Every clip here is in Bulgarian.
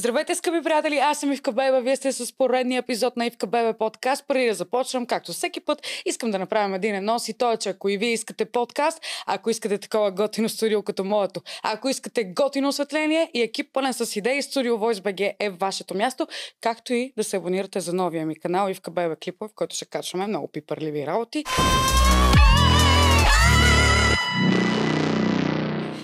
Здравейте, скъпи приятели! Аз съм Ивка Бебе. Вие сте с поредния епизод на Ивка Бебе подкаст. Преди да започвам, както всеки път, искам да направим един енос и той, е, че ако и вие искате подкаст, ако искате такова готино студио като моето, ако искате готино осветление и екип пълен с идеи, студио VoiceBG е вашето място, както и да се абонирате за новия ми канал Ивка Бебе клипове, в който ще качваме много пипърливи работи.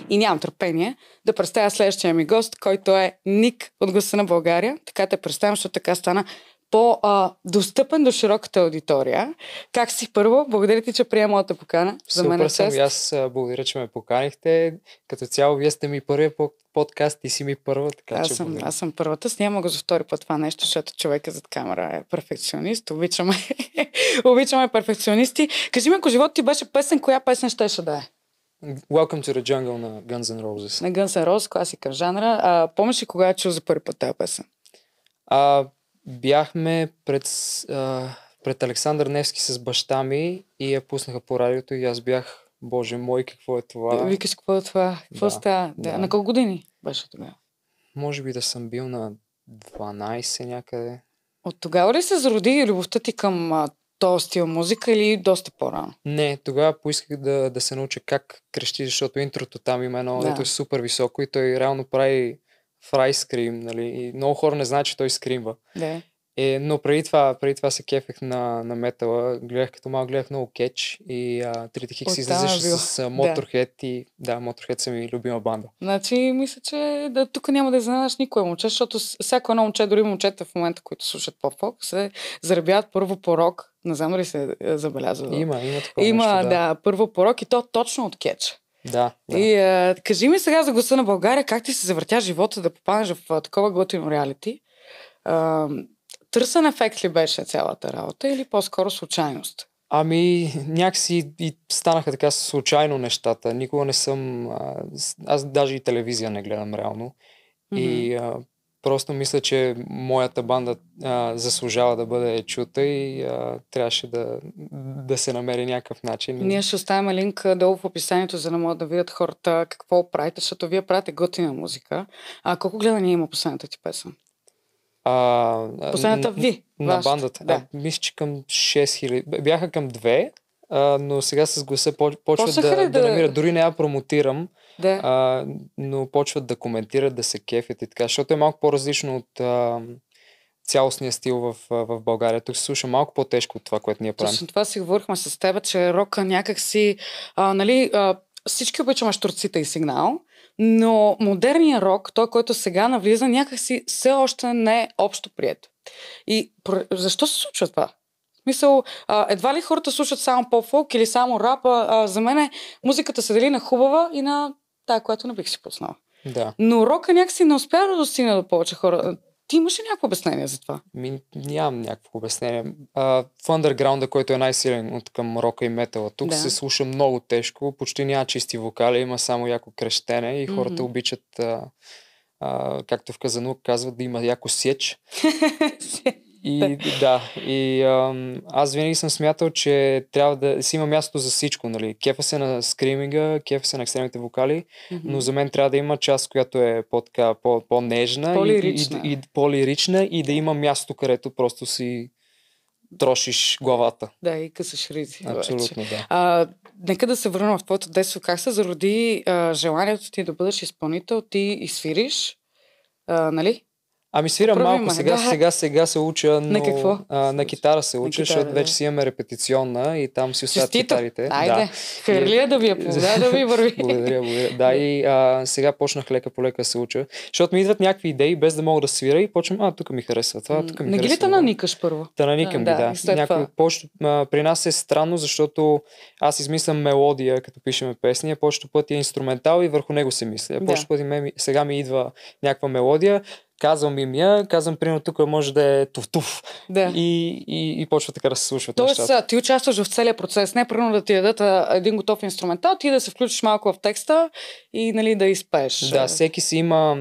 и нямам търпение да представя следващия ми гост, който е Ник от Гласа на България. Така те представям, защото така стана по-достъпен до широката аудитория. Как си първо? Благодаря ти, че приема моята покана. За Супер мен е съм и аз благодаря, че ме поканихте. Като цяло, вие сте ми първият подкаст и си ми първа, така аз че съм, Аз съм първата. Снимам го за втори път това нещо, защото човека зад камера е перфекционист. Обичаме, обичаме перфекционисти. Кажи ми, ако живот ти беше песен, коя песен щеше да е? Welcome to the Jungle на Guns N' Roses. На Guns N' Roses, класика жанра. А, помниш ли кога е чул за първи път тази песен? А, бяхме пред, а, пред Александър Невски с баща ми и я пуснаха по радиото и аз бях, боже мой, какво е това? Викаш, какво е това? Какво да, става? Да. да. На колко години беше тогава? Може би да съм бил на 12 някъде. От тогава ли се зароди любовта ти към а, този стил музика или доста по-рано? Не, тогава поисках да, да се науча как крещи, защото интрото там има едно, да. е супер високо и той реално прави фрай скрим, нали? И много хора не знаят, че той скримва. Да. Е, но преди това, преди това се кефех на, на метала. Гледах като малко, гледах много кетч и а, Трите Хикс излизаше с а, Motorhead да. и да, Motorhead са ми любима банда. Значи, мисля, че да, тук няма да изненадаш никой момче, защото всяко едно момче, дори момчета в момента, които слушат поп-фок, се заребяват първо по рок. Не знам ли се е, забелязва. Има, има такова Има, нещо, да. да, първо по рок и то точно от кетч. Да, да. И а, кажи ми сега за гласа на България, как ти се завъртя живота да попаднеш в а, такова готино реалити? Търсен ефект ли беше цялата работа или по-скоро случайност? Ами, някакси и станаха така случайно нещата. Никога не съм... Аз даже и телевизия не гледам реално. Mm-hmm. И а, просто мисля, че моята банда а, заслужава да бъде чута и а, трябваше да, да се намери някакъв начин. Ние ще оставим линк долу в описанието, за да могат да видят хората какво правите, защото вие правите готина музика. А колко гледания има последната ти песен? А, Последната ви. На вашата, бандата. Да. А, е, мисля, че към 6000. Бяха към 2, а, но сега с гласа почват да, да, да намират. Дори не я промотирам, да. а, но почват да коментират, да се кефят и така, защото е малко по-различно от а, цялостния стил в, в България. Тук се слуша малко по-тежко от това, което ние правим. Точно това си говорихме с теб, че рока някакси, а, нали, а, всички обичаме штурците и сигнал, но модерният рок, той, който сега навлиза, някакси все още не е общо прието. И защо се случва това? Мисъл, едва ли хората слушат само поп-фолк или само рапа? За мен е музиката се дели на хубава и на тая, която не бих си пуснала. Да. Но рока някакси не успя да достигне до повече хора. Ти имаш ли някакво обяснение за това? Ми, нямам някакво обяснение. А, в андерграунда, който е най-силен от към рока и метала, тук да. се слуша много тежко, почти няма чисти вокали, има само яко крещене и хората mm-hmm. обичат, а, а, както в Казанук казват, да има яко сеч. И да, и ам, аз винаги съм смятал, че трябва да си има място за всичко, нали. Кефа се на скриминга, кефа се на екстремните вокали, mm-hmm. но за мен трябва да има част, която е по-така, по-нежна по-лирична. и, и, и по-лирична и да има място, където просто си трошиш главата. Да, и късаш ризи. Абсолютно, вече. да. А, нека да се върна в твоето детство. Как се зароди а, желанието ти да бъдеш изпълнител? Ти изфириш, а, нали? Ами свирам Попробим, малко. Сега, да. сега, сега се уча, но... На какво? А, на китара се уча, китара, защото да. вече си имаме репетиционна и там си остават китарите. Айде, да. хвърлия да ви я да, да ви върви. благодаря, благодаря. Да, и а, сега почнах лека по лека да се уча, защото ми идват някакви идеи, без да мога да свира и почвам, а, тук ми харесва това, тук ми не харесва. Не ги ли наникаш първо? Та наникам да, ги, да. да. Някой, почт, а, при нас е странно, защото аз измислям мелодия, като пишеме песни, а повечето пъти е инструментал и върху него се мисля. Почто да. пъти сега ми идва някаква мелодия, казвам им я, казвам, примерно, тук може да е туф-туф. Да. И, и, и почва така да се случва. Тоест, нещата. ти участваш в целия процес. Не, примерно, да ти дадат един готов инструментал, ти да се включиш малко в текста и нали, да изпееш. Да, всеки си има...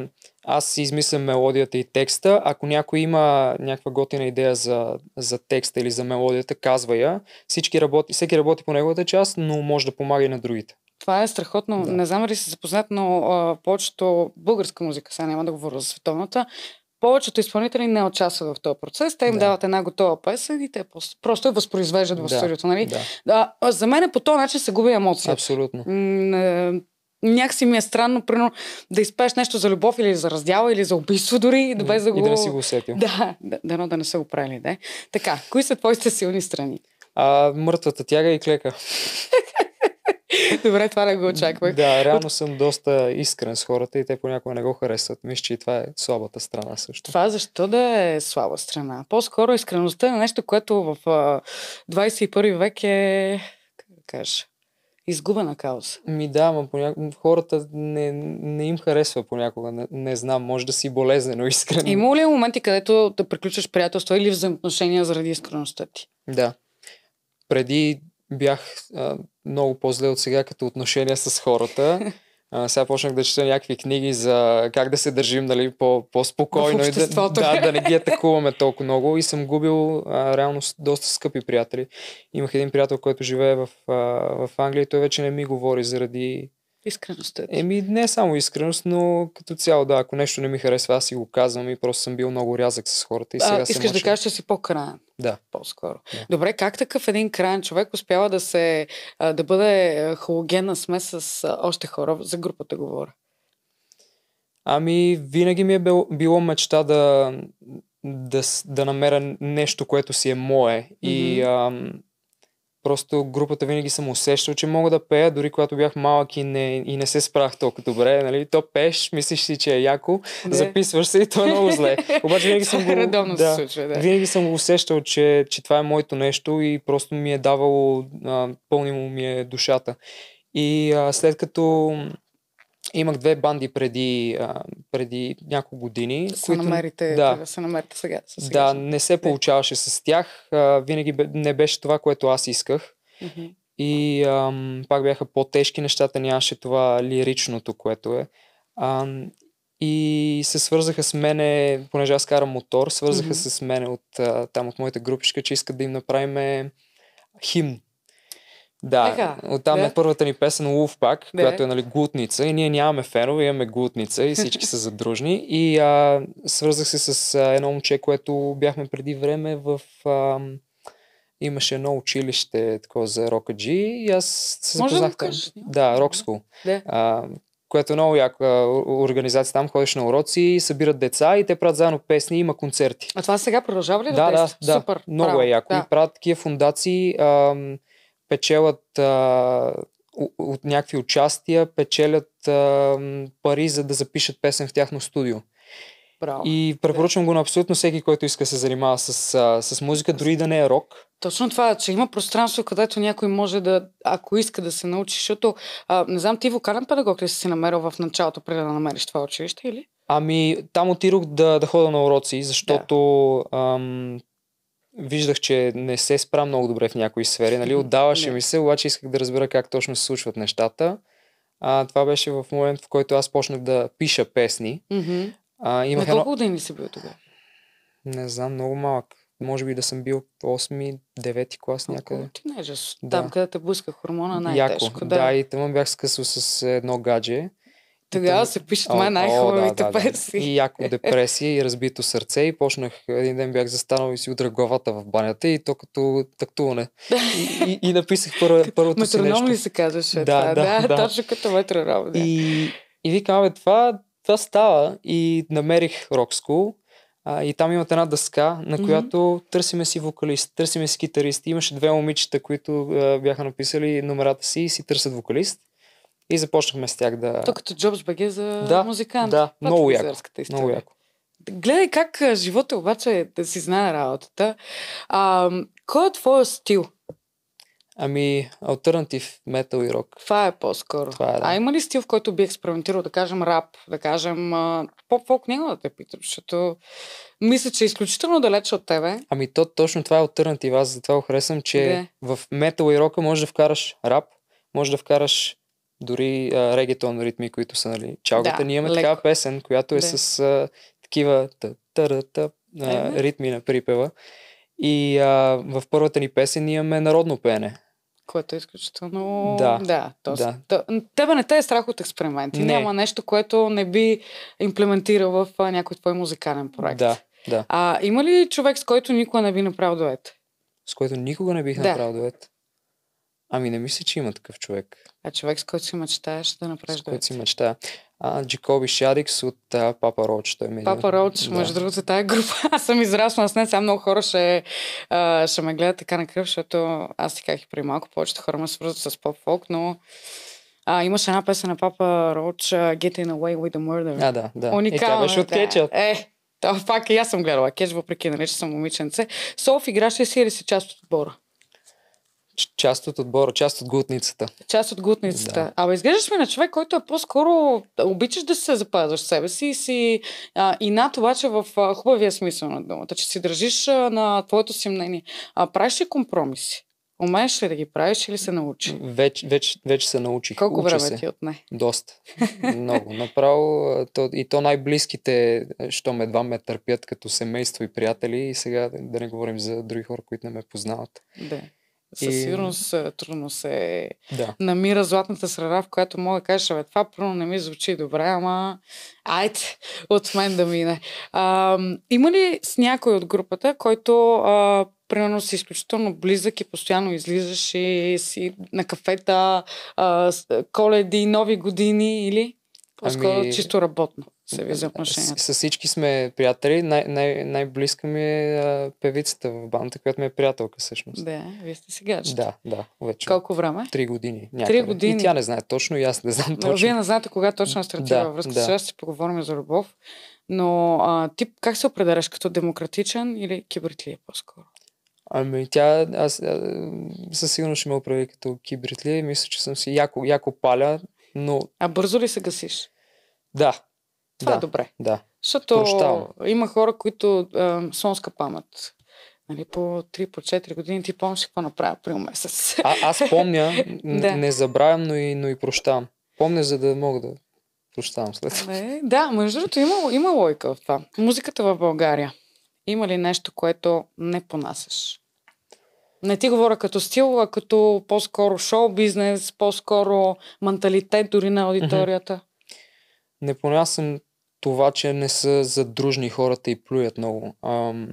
Аз си измислям мелодията и текста. Ако някой има някаква готина идея за, за текста или за мелодията, казва я. Всички работи, всеки работи по неговата част, но може да помага и на другите. Това е страхотно. Да. Не знам дали се запознат, но а, повечето българска музика, сега няма да говоря за световната, повечето изпълнители не участват в този процес. Те им да. дават една готова песен и те просто, я възпроизвеждат да. в студиото. Нали? Да. А, за мен е по този начин се губи емоция. Абсолютно. някакси ми е странно, примерно, да изпееш нещо за любов или за раздяла или за убийство дори, да без да го... И да не си го усетил. Да, да, да, да не са го правили, да. Така, кои са твоите силни страни? А, мъртвата тяга и клека. Добре, това не го очаквах. Да, реално съм доста искрен с хората и те понякога не го харесват. Мисля, че и това е слабата страна също. Това защо да е слаба страна? По-скоро искреността е нещо, което в 21 век е, как да кажа, изгубена кауза. Ми да, но понякога хората не, не им харесва понякога. Не, не знам, може да си болезнено искрено. Има ли моменти, където да приключваш приятелство или взаимоотношения заради искреността ти? Да. Преди бях а, много по-зле от сега като отношения с хората. А, сега почнах да чета някакви книги за как да се държим нали, по- спокойно и да, да, да не ги атакуваме толкова много. И съм губил а, реално доста скъпи приятели. Имах един приятел, който живее в, а, в Англия и той вече не ми говори заради Искреността. Еми, не само искреност, но като цяло, да, ако нещо не ми харесва, аз си го казвам и просто съм бил много рязък с хората и сега а, Искаш се да кажеш, че си по-краен. Да. По-скоро. Да. Добре, как такъв един краен човек успява да се, да бъде е, хологенна смес с още хора? За групата говоря. Ами, винаги ми е било, било мечта да, да, да намеря нещо, което си е мое. Mm-hmm. И ам, Просто групата винаги съм усещал, че мога да пея, дори когато бях малък и не, и не се справях толкова добре. Нали? То пееш, мислиш си, че е яко, да. записваш се и то е много зле. Обаче винаги съм го, Редовно да, се случва, да. Винаги съм го усещал, че, че това е моето нещо и просто ми е давало, а, пълнило ми е душата. И а, след като Имах две банди преди, а, преди няколко години. Да които, се намерите, да, да се намерите сега, сега. Да, не се е. получаваше с тях. А, винаги не беше това, което аз исках. Mm-hmm. И а, пак бяха по-тежки нещата, нямаше това лиричното, което е. А, и се свързаха с мене, понеже аз карам мотор, свързаха mm-hmm. се с мене от, там, от моята групичка, че искат да им направим химн да, оттам е първата ни песен Лув пак, да. която е нали, глутница и ние нямаме фенове, имаме глутница и всички са задружни. И а, свързах се с а, едно момче, което бяхме преди време в... А, имаше едно училище такова за рокаджи и аз се Може запознах да, да, да, Rock School. Да. което е много яка организация. Там ходиш на уроци, събират деца и те правят заедно песни, има концерти. А това сега продължава ли да Да, да, да. Супер, много право. е яко. Да. И правят такива фундации печелят а, от някакви участия, печелят а, пари, за да запишат песен в тяхно студио. Браво. И препоръчвам да. го на абсолютно всеки, който иска да се занимава с, а, с музика, дори да не е рок. Точно това, че има пространство, където някой може да, ако иска да се научи, защото, а, не знам, ти вокален педагог ли си си намерил в началото, преди да намериш това училище или? Ами, там отидох да, да хода на уроци, защото да. ам, виждах, че не се спра много добре в някои сфери, нали? Отдаваше ми се, обаче исках да разбера как точно се случват нещата. А, това беше в момент, в който аз почнах да пиша песни. Mm-hmm. А, имах На колко едно... години си бил тогава? Не знам, много малък. Може би да съм бил 8-9 клас някъде. Ти не, е да. там където буска хормона най-тежко. Яко, да. да, и там бях скъсал с едно гадже. Тогава се пишат това най-хубавите да, песни. Да. И яко депресия и разбито сърце и почнах, един ден бях застанал и си от главата в банята и то като тактуване. И, и, и написах първо, първото си нещо. Метроном ли се казваше? Да, да, да, да, точно като метроном. Да. И, и викам, абе, това, това става и намерих Rock School. А, и там имат една дъска, на която mm-hmm. търсиме си вокалист, търсиме си китарист. Имаше две момичета, които а, бяха написали номерата си и си търсят вокалист. И започнахме с тях да... То като Джобс Баге за да, музикант. Да, Това много яко, много яко. Гледай как живота обаче е да си знае работата. А, кой е твой стил? Ами, альтернатив, метал и рок. Това е по-скоро. Това е, да. А има ли стил, в който би експериментирал, да кажем рап, да кажем поп-фолк, няма да те питам, защото мисля, че е изключително далеч от тебе. Ами то точно това е альтернатив. Аз затова го харесвам, че Де? в метал и рока можеш да вкараш рап, може да вкараш дори а, регетон ритми, които са, нали, чалгата. Да, Ние имаме такава песен, която е да. с а, такива търата ритми на припева. И а, в първата ни песен ние имаме народно пеене. Което е изключително... Да. да, то, да. То, Тебе не те е страх от експерименти. Не. Няма нещо, което не би имплементирал в а, някой твой музикален проект. Да, да. А има ли човек, с който никога не би направил дует? С който никога не бих да. направил дует? Ами не мисля, че има такъв човек. А човек, с който си мечтаеш да направиш С който си мечта. А, Джикоби Шарикс от а, Папа Роуч. Той ме Папа Роуч, да. между другото, тая група. Аз съм израснала с нея. Сега много хора ще, а, ще ме гледат така на кръв, защото аз ти казах и при малко, повечето хора ме свързват с поп-фолк, но а, имаше една песен на Папа Роуч, Getting Away with the Murder. А, да, да. Е, Уникална. И тя беше от Да. Е, то, пак и аз съм гледала кетч, въпреки нали, че съм момиченце. Соф играше си или си част от отбора? Част от отбора, част от глутницата. Част от глутницата. Да. Абе, изглеждаш ми на човек, който е по-скоро обичаш да се запазваш себе си и си а, и над обаче в а, хубавия смисъл на думата, че си държиш а, на твоето си мнение. А правиш ли компромиси? Умееш ли да ги правиш или се научи? Вече, веч, вече се научи. Колко Уча време се. ти е отне? Доста. Много. Направо то, и то най-близките, що ме едва ме търпят като семейство и приятели и сега да не говорим за други хора, които не ме познават. Да със и... сигурност е, трудно се да. намира златната среда, в която мога да кажа, бе, това първо не ми звучи добре, ама айде, от мен да мине. А, има ли с някой от групата, който а, примерно си изключително близък и постоянно излизаш и си на кафета, а, коледи, нови години или по-скоро ами... чисто работно? се ви отношението. С, с всички сме приятели. Най- най- най ми е а, певицата в банта, която ми е приятелка всъщност. Да, вие сте сега. Да, да, вече. Колко време? Три години. Някъде. Три години. И тя не знае точно, и аз не знам точно. Но вие не знаете кога точно стартира да, връзка. Да. Сега ще поговорим за любов. Но а, ти как се определяш като демократичен или кибертлия по-скоро? Ами тя, аз, със сигурност ще ме оправи като кибертлия. Мисля, че съм си яко, яко паля, но... А бързо ли се гасиш? Да, това е да, е добре. Да. Защото Прощавам. има хора, които е, сонска памет. Нали, по 3-4 по 4 години ти помниш какво направя при месец. А, аз помня, да. не забравям, но и, но и прощавам. Помня, за да мога да прощавам след това. да, между другото има, има лойка в това. Музиката в България. Има ли нещо, което не понасяш? Не ти говоря като стил, а като по-скоро шоу бизнес, по-скоро менталитет дори на аудиторията. Не понасям това, че не са задружни хората и плюят много. Ам,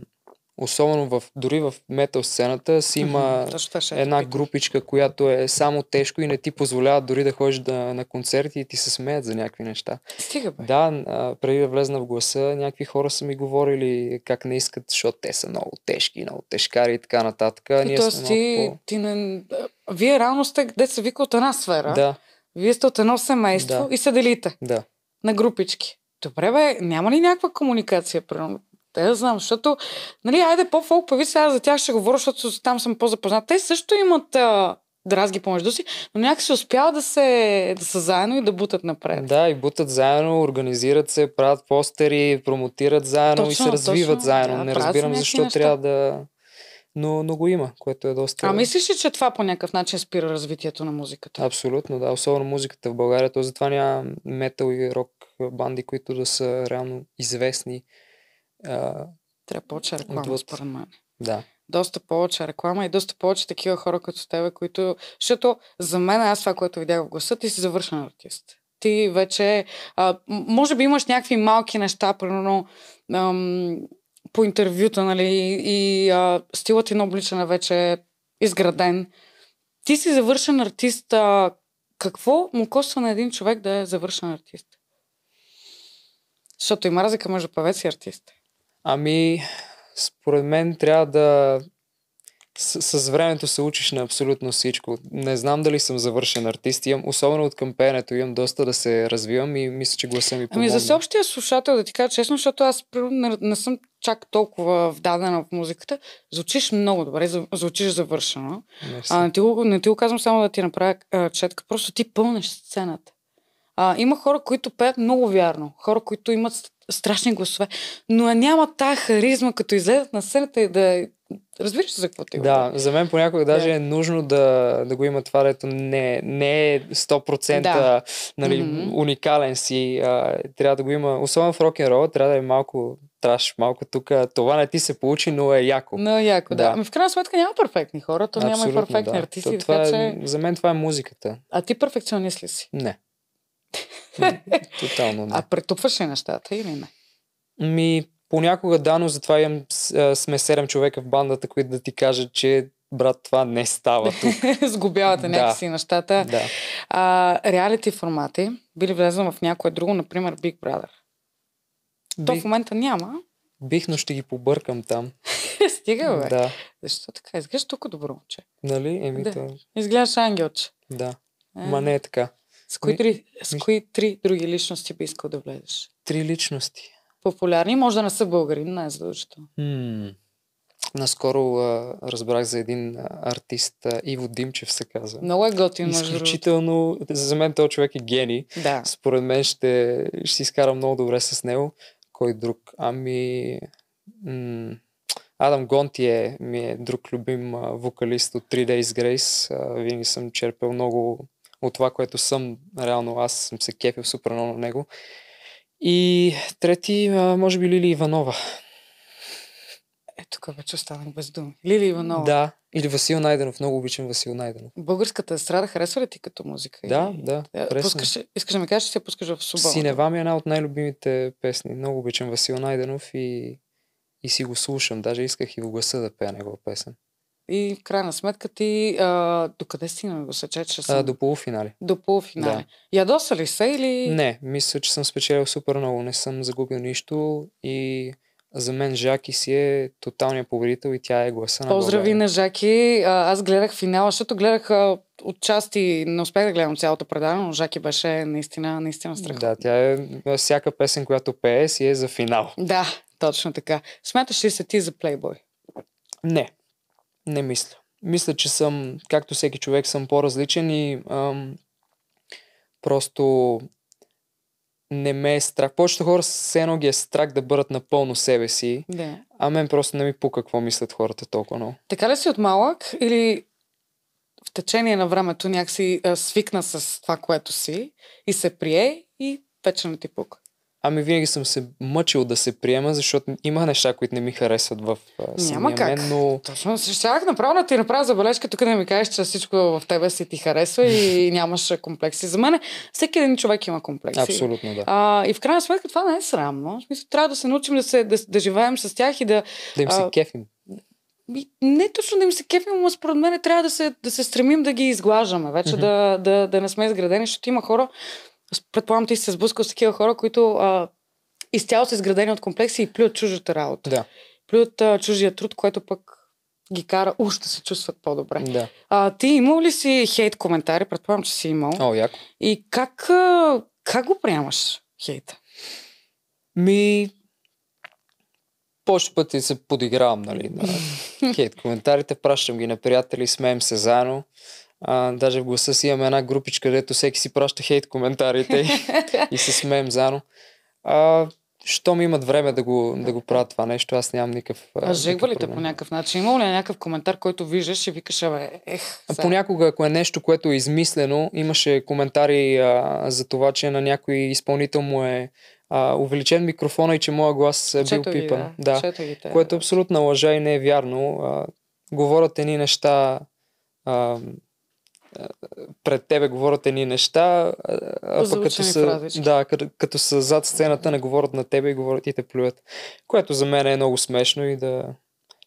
особено в, дори в метал сцената си има mm-hmm. една групичка, която е само тежко и не ти позволява дори да ходиш да, на концерти и ти се смеят за някакви неща. Стига бе. Да, а, преди да влезна в гласа, някакви хора са ми говорили как не искат, защото те са много тежки, много тежкари и така нататък. И е, Ние сме ти, по... ти не... Вие реално сте, де се вика от една сфера. Да. Вие сте от едно семейство да. и се делите. Да. На групички добре бе, няма ли някаква комуникация? Примерно? Те да знам, защото, нали, айде по-фолк певи, сега за тях ще говоря, защото там съм по-запознат. Те също имат а, дразги помежду си, но някак се успяват да, се, да са заедно и да бутат напред. Да, и бутат заедно, организират се, правят постери, промотират заедно точно, и се развиват точно. заедно. Да, Не разбирам защо трябва да но, но го има, което е доста... А мислиш ли, че това по някакъв начин спира развитието на музиката? Абсолютно, да. Особено музиката в България. То затова няма метал и рок банди, които да са реално известни. А... Трябва повече реклама, отвъд... според мен. Да. Доста повече реклама и доста повече такива хора като тебе, които... Защото за мен, аз това, което видях в гласа, ти си завършен артист ти вече, а, може би имаш някакви малки неща, примерно, ам, по интервюта, нали, и а, стилът ти на обличане вече е изграден. Ти си завършен артист. А, какво му коства на един човек да е завършен артист? Защото има разлика между певец и артист. Ами, според мен трябва да... С, с времето се учиш на абсолютно всичко. Не знам дали съм завършен артист. Имам, особено от към пеенето имам доста да се развивам и мисля, че гласа ми помогна. Ами за всеобщия слушател да ти кажа честно, защото аз не, не съм чак толкова вдадена в музиката, звучиш много добре, звучиш завършено. А, не, ти го, не ти го казвам само да ти направя а, четка, просто ти пълнеш сцената. А, има хора, които пеят много вярно, хора, които имат страшни гласове, но няма тая харизма, като излезат на сцената и да... Разбираш за какво ти Да, за мен понякога даже yeah. е нужно да, да го има това, дето не, не е 100% да. нали, mm-hmm. уникален си. А, трябва да го има, особено в рок н рол трябва да е малко траш малко тук. Това не ти се получи, но е яко. Но е яко, да. да. Ами в крайна сметка няма перфектни хора, то няма и перфектни да. артисти. То, това, така, е, че... За мен това е музиката. А ти перфекционист ли си? Не. Тотално не. А претупваш ли нещата или не? Ми, понякога да, но затова имам, сме 7 човека в бандата, които да ти кажат, че брат, това не става тук. Сгубявате някакси нещата. Да. А, реалити формати, били влезъм в някое друго, например Big Brother? То в момента няма. Бих, но ще ги побъркам там. Стига, бе. Да. Защо така? Изглеждаш толкова добро че. Нали? Еми, да. Това... Е. Изглеждаш ангелче. Да. Е. Ма не е така. С кои, ми, три, с кои три други личности би искал да влезеш? Три личности. Популярни, може да не са българи, не е задължително. Наскоро а, разбрах за един артист, а, Иво Димчев се казва. Много е готин, Изключително, за мен този човек е гений. Да. Според мен ще, ще си изкарам много добре с него кой друг? Ами... М- Адам Гонти е, ми е друг любим а, вокалист от 3 Days Grace. А, винаги съм черпел много от това, което съм. Реално аз съм се кефил супер много на него. И трети, а, може би Лили Иванова. Е, тук вече останах без думи. Лили Иванова. Да, или Васил Найденов. Много обичам Васил Найденов. Българската страда, харесва ли ти като музика? Да, да. Е, пускаш, искаш да ми кажеш, че се пускаш в суббота. Синева ми е една от най-любимите песни. Много обичам Васил Найденов и, и си го слушам. Даже исках и в гласа да пея негова песен. И в крайна сметка ти а, до къде стигна го се че съм... А, до полуфинали. До полуфинали. Да. Ядоса ли се или... Не, мисля, че съм спечелил супер много. Не съм загубил нищо и за мен Жаки си е тоталният победител и тя е гласа на Поздрави на Жаки. Аз гледах финала, защото гледах отчасти, не успях да гледам цялото предаване, но Жаки беше наистина, наистина страхотна. Да, тя е всяка песен, която пее, си е за финал. Да, точно така. Смяташ ли се ти за плейбой? Не, не мисля. Мисля, че съм, както всеки човек, съм по-различен и ам, просто не ме е страх. Повечето хора все едно ги е страх да бъдат напълно себе си. Да. А мен просто не ми пука какво мислят хората толкова много. Така ли си от малък или в течение на времето някакси а, свикна с това, което си и се прие и вече не ти пука? Ами винаги съм се мъчил да се приема, защото има неща, които не ми харесват в самия Няма как. мен, но... Точно се щях направо да ти направя забележка, тук да ми кажеш, че всичко в тебе си ти харесва и нямаш комплекси. За мен всеки един човек има комплекси. Абсолютно, да. А, и в крайна сметка това не е срамно. В смисъл, трябва да се научим да, се, да, да живеем с тях и да... Да им се а... кефим. Не точно да им се кефим, но според мен трябва да се, да се стремим да ги изглаждаме. Вече mm-hmm. да, да, да не сме изградени, защото има хора, предполагам ти си се сблъскал с такива хора, които а, изцяло са изградени от комплекси и плюят чуждата работа. Да. Плюят а, чужия труд, което пък ги кара уж да се чувстват по-добре. Да. А, ти имал ли си хейт коментари? Предполагам, че си имал. О, яко. И как, а, как го приемаш хейта? Ми, повече пъти се подигравам нали, на хейт коментарите, пращам ги на приятели, смеем се заедно. А, даже в гласа си имаме една групичка, където всеки си праща хейт коментарите и, и се смеем заедно. А, щом имат време да го, да го правят това нещо, аз нямам никакъв. А жегва ли те по някакъв начин? Има ли е някакъв коментар, който виждаш и викаш, абе, ех. Сега. Понякога, ако е нещо, което е измислено, имаше коментари а, за това, че на някой изпълнител му е а, увеличен микрофона и че моя глас е чето бил ги, пипан. Да, да. те, което е абсолютна лъжа и не е вярно. А, говорят едни неща. А, пред тебе говорят едни неща, а пък като са, да, като, като са зад сцената, не говорят на тебе и говорят и те плюят. Което за мен е много смешно и да...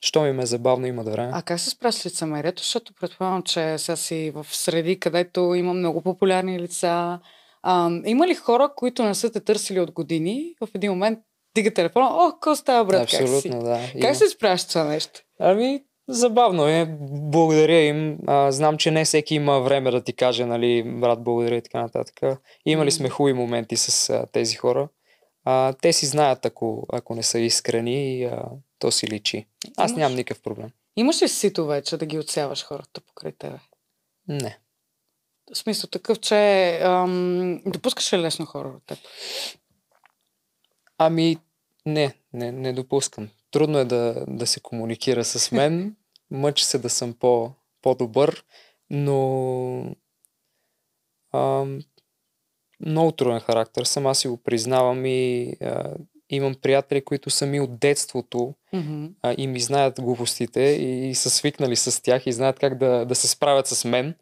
Що ми ме е забавно има да време. А как се спраш с лицемерието? Защото предполагам, че сега си в среди, където има много популярни лица. А, има ли хора, които не са те търсили от години, в един момент дига телефона, о, какво става, брат, Абсолютно, как си? да. Как има. се спраш с това нещо? Ами, Забавно е, благодаря им. А, знам, че не всеки има време да ти каже, нали, брат, благодаря и така нататък. Имали сме хубави моменти с а, тези хора. А, те си знаят, ако, ако не са искрени, и, а, то си личи. Аз Имаш... нямам никакъв проблем. Имаш ли сито вече да ги отсяваш хората покрай тебе? Не. В смисъл такъв, че ам, допускаш ли лесно хора от теб? Ами, не, не, не допускам. Трудно е да, да се комуникира с мен. Мъча се да съм по, по-добър, но а, много труден характер съм, аз си го признавам и а, имам приятели, които са ми от детството mm-hmm. а, и ми знаят глупостите и, и са свикнали с тях и знаят как да, да се справят с мен.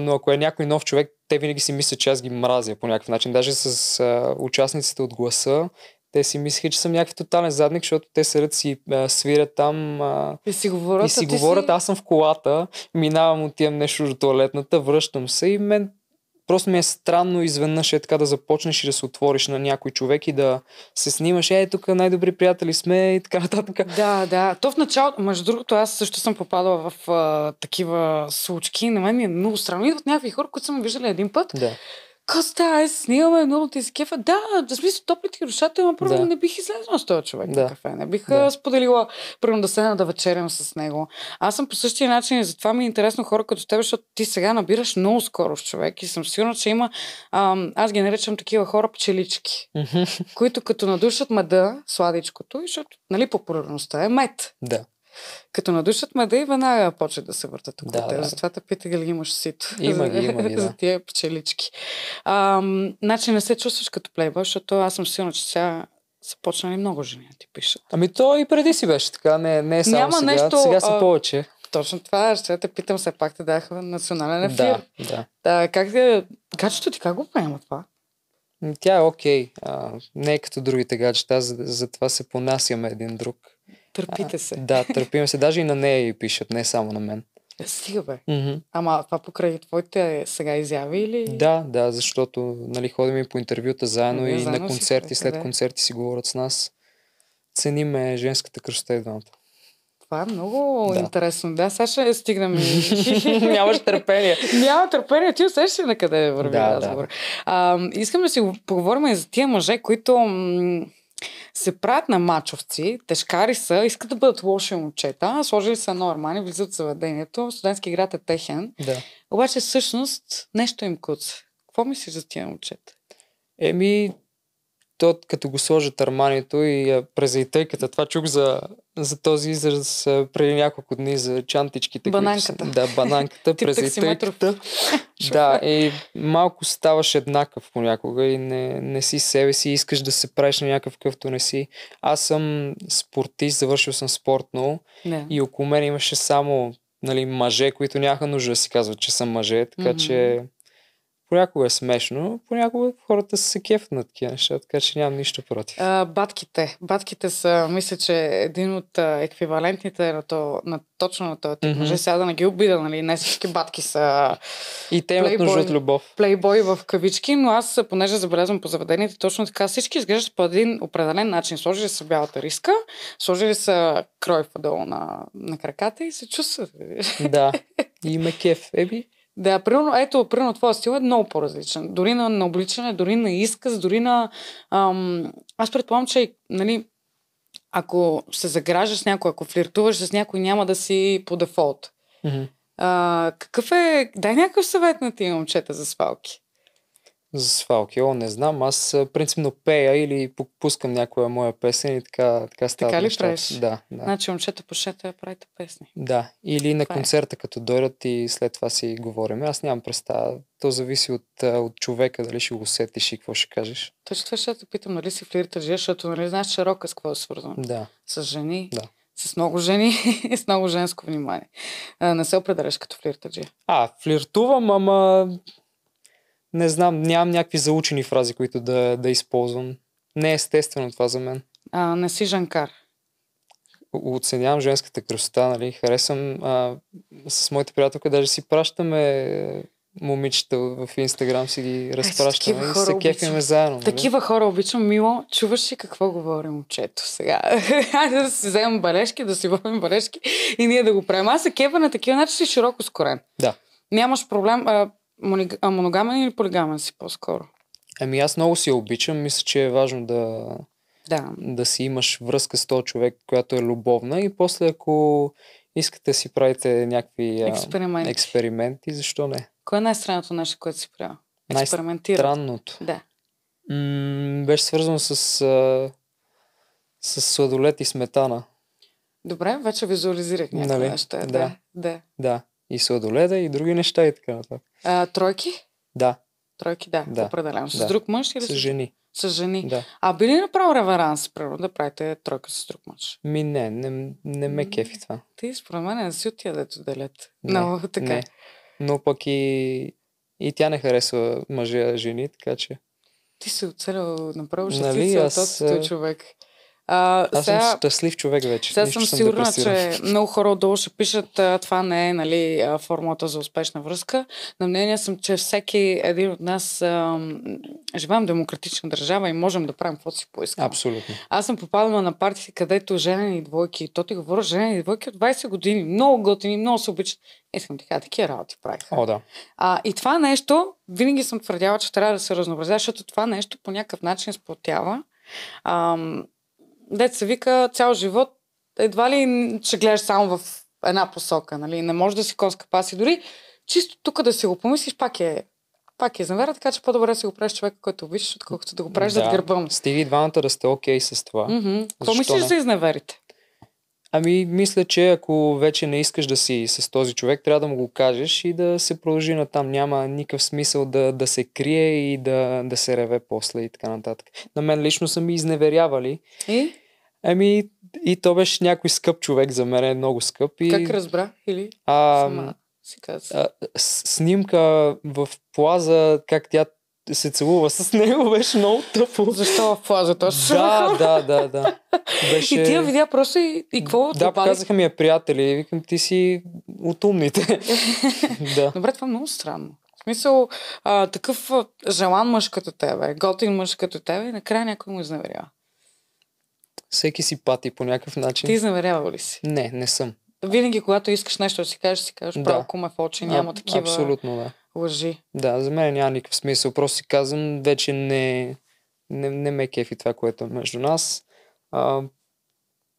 Но ако е някой нов човек, те винаги си мислят, че аз ги мразя по някакъв начин. Даже с а, участниците от гласа те си мислиха, че съм някакъв тотален задник, защото те седят си а, свирят там а, и си говорят, и си говорят си... аз съм в колата, минавам, отивам нещо до туалетната, връщам се и мен просто ми е странно изведнъж е така да започнеш и да се отвориш на някой човек и да се снимаш, е, тук най-добри приятели сме и така нататък. Да, да. То в началото, между другото, аз също съм попадала в а, такива случки. На мен ми е много странно. Идват някакви хора, които съм виждали един път. Да. Коста, аз снимаме, много ти се кефа. Да, да смисъл топлите душата, ама първо да. не бих излезла с този човек да. на кафе. Не бих да. споделила, първо да седна да вечерям с него. Аз съм по същия начин и затова ми е интересно хора като теб, защото ти сега набираш много скоро в човек и съм сигурна, че има, ам, аз ги наричам такива хора пчелички, които като надушат меда, сладичкото, защото нали, популярността е мед. Да. Като надушат меда и веднага почва да се въртат около да, теб. Да. Затова те питах дали имаш сито. Има ги, има ги, да. За тия пчелички. А, значи не се чувстваш като плейбой, защото аз съм сигурна, че сега са почнали много жени да ти пишат. Ами то и преди си беше така, не, не е само Няма сега, нещо, сега са а... повече. Точно това, ще те питам, все пак те даха национален ефир. Да, да. да как ти, гаджето ти как го приема това? Тя е окей. Okay. не е като другите гаджета, затова за се понасяме един друг. Търпите се. А, да, търпим се. Даже и на нея и пишат, не само на мен. Стига бе. Mm-hmm. Ама това покрай твоите сега изяви или? Да, да, защото нали, ходим и по интервюта заедно да, и заедно на концерти, си, след да. концерти си говорят с нас. Цениме женската кръста и двамата. Това е много да. интересно. Да, сега ще стигнем Нямаш търпение. Няма търпение. Ти усещаш ли на къде върви да, разговор? Да. А, искам да си поговорим и за тия мъже, които м- се правят на мачовци, тежкари са, искат да бъдат лоши момчета, сложили са нормани, влизат в заведението, студентски град е техен. Да. Обаче всъщност нещо им куца. Какво мислиш за тия момчета? Еми, то, като го сложа търманието и през тъйката. това чух за, за този израз преди няколко дни за чантичките. Бананката. Които, да, бананката, през презайтейката. да, и малко ставаш еднакъв понякога и не, не си себе си, искаш да се правиш на някакъв къвто не си. Аз съм спортист, завършил съм спортно yeah. и около мен имаше само нали, мъже, които нямаха нужда да си казват, че съм мъже, така mm-hmm. че понякога е смешно, понякога хората се кефят на такива неща, така че нямам нищо против. А, батките. Батките са, мисля, че един от а, еквивалентните на, то, на точно на този тип. Mm-hmm. Може сега да не ги обида, нали? Не всички батки са И те имат нужда от любов. Плейбой в кавички, но аз, понеже забелязвам по заведението, точно така всички изглеждат по един определен начин. Сложили са бялата риска, сложили са крой подолу на, на краката и се чувстват. Да. И има кеф. Еби, да, примерно, ето, примерно твоя стил е много по-различен. Дори на, на обличане, дори на изказ, дори на... Ам, аз предполагам, че нали, ако се заграждаш с някой, ако флиртуваш с някой, няма да си по дефолт. Mm-hmm. А, какъв е... Дай някакъв съвет на тия момчета за свалки. За свалки, о, не знам. Аз принципно пея или пускам някоя моя песен и така, така става. Така ли нещата. правиш? Да, да. Значи момчета по шета я правите песни. Да. Или на е. концерта, е. като дойдат и след това си говорим. Аз нямам представа. То зависи от, от човека, дали ще го усетиш и какво ще кажеш. Точно това ще те питам, нали си флирта нали, жия, защото нали знаеш, че рока с какво е свързан. Да. С жени. Да с много жени и с много женско внимание. А, не се определяш като флиртаджи. А, флиртувам, ама не знам, нямам някакви заучени фрази, които да, да използвам. Не е естествено това за мен. А, не си жанкар. Оценявам женската красота, нали? Харесвам а, с моите приятелки, даже си пращаме е, момичета в Инстаграм, си ги е, разпращаме и се кефиме заедно. Нали? Такива хора обичам, мило. Чуваш ли какво говорим момчето сега? Хайде да си вземем бележки, да си водим бележки и ние да го правим. Аз се кефа на такива, значи си широко скорен. Да нямаш проблем. А, Мони... А моногамен или полигамен си по-скоро? Ами аз много си я обичам. Мисля, че е важно да, да. да си имаш връзка с този човек, която е любовна и после ако искате си правите някакви експерименти, експерименти защо не? Кое е най-странното нещо, което си правил? Експериментира? Най-странното? Да. М- беше свързано с, а, с сладолет и сметана. Добре, вече визуализирах някакво нали? нещо. е. да. да. да и сладоледа и други неща и така нататък. тройки? Да. Тройки, да, да. определено. С да. друг мъж или с, с жени? С жени. Да. А били ли направо реверанс, примерно, да правите тройка с друг мъж? Ми не, не, не ме кефи това. Ти според мен не си от тия дето делят. Не, Много така. Не. Но пък и, и тя не харесва мъжа жени, така че... Ти си оцелял направо нали, аз... от този човек. А, Аз сега, съм щастлив човек вече. Сега съм сигурна, че много хора отдолу ще пишат, това не е нали, формулата за успешна връзка. На мнение съм, че всеки един от нас ам, живеем демократична държава и можем да правим каквото си поискаме. Абсолютно. Аз съм попадала на партии, където женени двойки, и то ти говоря женени двойки от 20 години, много готини, много се обичат. Искам така, такива работи правиха. О, да. А, и това нещо, винаги съм твърдяла, че трябва да се разнообразя, защото това нещо по някакъв начин сплотява. Ам, Деца се вика, цял живот едва ли ще гледаш само в една посока, нали? Не може да си конска паси. Дори чисто тук да си го помислиш, пак е пак е замера, така че по-добре си го правиш човека, който обичаш, отколкото да го правиш да, зад гърба му. Стиви двамата да сте окей okay с това. Mm-hmm. Какво мислиш не? за изневерите? Ами, мисля, че ако вече не искаш да си с този човек, трябва да му го кажеш и да се продължи на там. Няма никакъв смисъл да, да се крие и да, да се реве после и така нататък. На мен лично са ми изневерявали. И? Ами, и то беше някой скъп човек за мен, е много скъп. И... Как разбра? Или а, сама си каза? А, снимка в плаза, как тя се целува с него, беше много тъпо. Защо в плажа точно? Да, да, да, да. Беше... И ти я видя просто и, и какво? Да, показаха ми я приятели и викам, ти си от умните. да. Добре, това е много странно. В смисъл, а, такъв желан мъж като тебе, готин мъж като тебе и накрая някой му изнаверява. Всеки си пати по някакъв начин. Ти изнаверява ли си? Не, не съм. Винаги, когато искаш нещо да си кажеш, си кажеш, да. право, куме в очи, няма а, такива. Абсолютно, да лъжи. Да, за мен няма никакъв смисъл. Просто си казвам, вече не, не, не ме кефи това, което е между нас. А,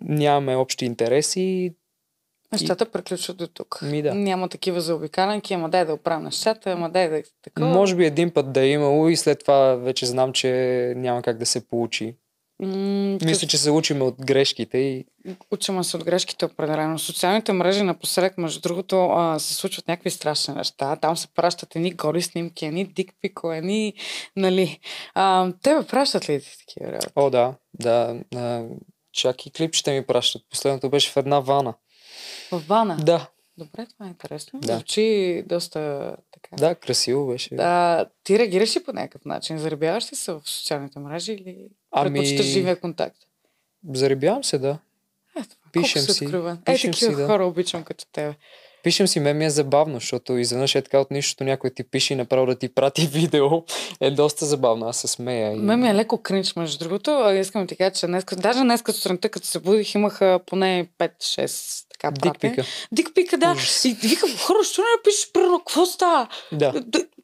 нямаме общи интереси. Нещата и... приключват до тук. Ми, да. Няма такива заобикаленки, ама дай да оправя нещата, ама дай да е такова. Може би един път да е имало и след това вече знам, че няма как да се получи. Мисля, че се учим от грешките и... Учим се от грешките, определено. Социалните мрежи напоследък, между другото, а, се случват някакви страшни неща. Там се пращат едни голи снимки, едни дикпико, едни... Нали... А, ме пращат ли ти такива работи? О, да. Да. А, чак и клипчета ми пращат. Последното беше в една вана. В вана? Да. Добре, това е интересно. Да. Звучи доста така. Да, красиво беше. Да, ти реагираш ли по някакъв начин? Заребяваш ли се в социалните мрежи или ами... предпочиташ живия контакт? Заребявам се, да. Е, Ето, пишем си. Е, Пишем такива си, да. хора обичам като тебе. Пишем си, мен ми е забавно, защото изведнъж е така от нищото някой ти пише и направо да ти прати видео. Е доста забавно, аз се смея. И... Мен ми е леко кринч, между другото. Искам да ти кажа, че днес, даже днес сутринта, като се будих, имаха поне 5-6 така пратен. Дикпика. Дикпика, да. Ужас. И викам, хора, що не напишеш, първо, какво става? Да.